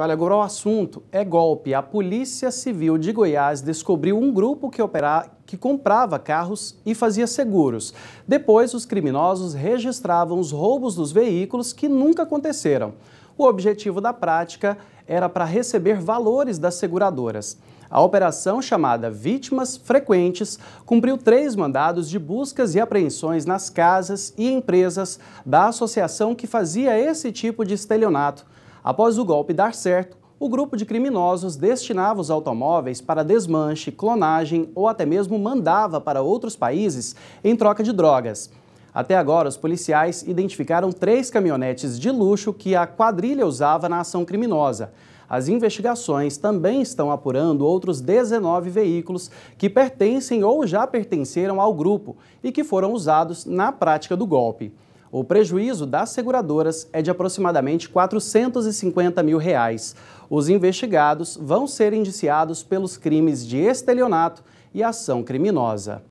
olha, agora o assunto é golpe. A Polícia Civil de Goiás descobriu um grupo que, opera, que comprava carros e fazia seguros. Depois, os criminosos registravam os roubos dos veículos que nunca aconteceram. O objetivo da prática era para receber valores das seguradoras. A operação, chamada Vítimas Frequentes, cumpriu três mandados de buscas e apreensões nas casas e empresas da associação que fazia esse tipo de estelionato. Após o golpe dar certo, o grupo de criminosos destinava os automóveis para desmanche, clonagem ou até mesmo mandava para outros países em troca de drogas. Até agora, os policiais identificaram três caminhonetes de luxo que a quadrilha usava na ação criminosa. As investigações também estão apurando outros 19 veículos que pertencem ou já pertenceram ao grupo e que foram usados na prática do golpe. O prejuízo das seguradoras é de aproximadamente 450 mil reais. Os investigados vão ser indiciados pelos crimes de estelionato e ação criminosa.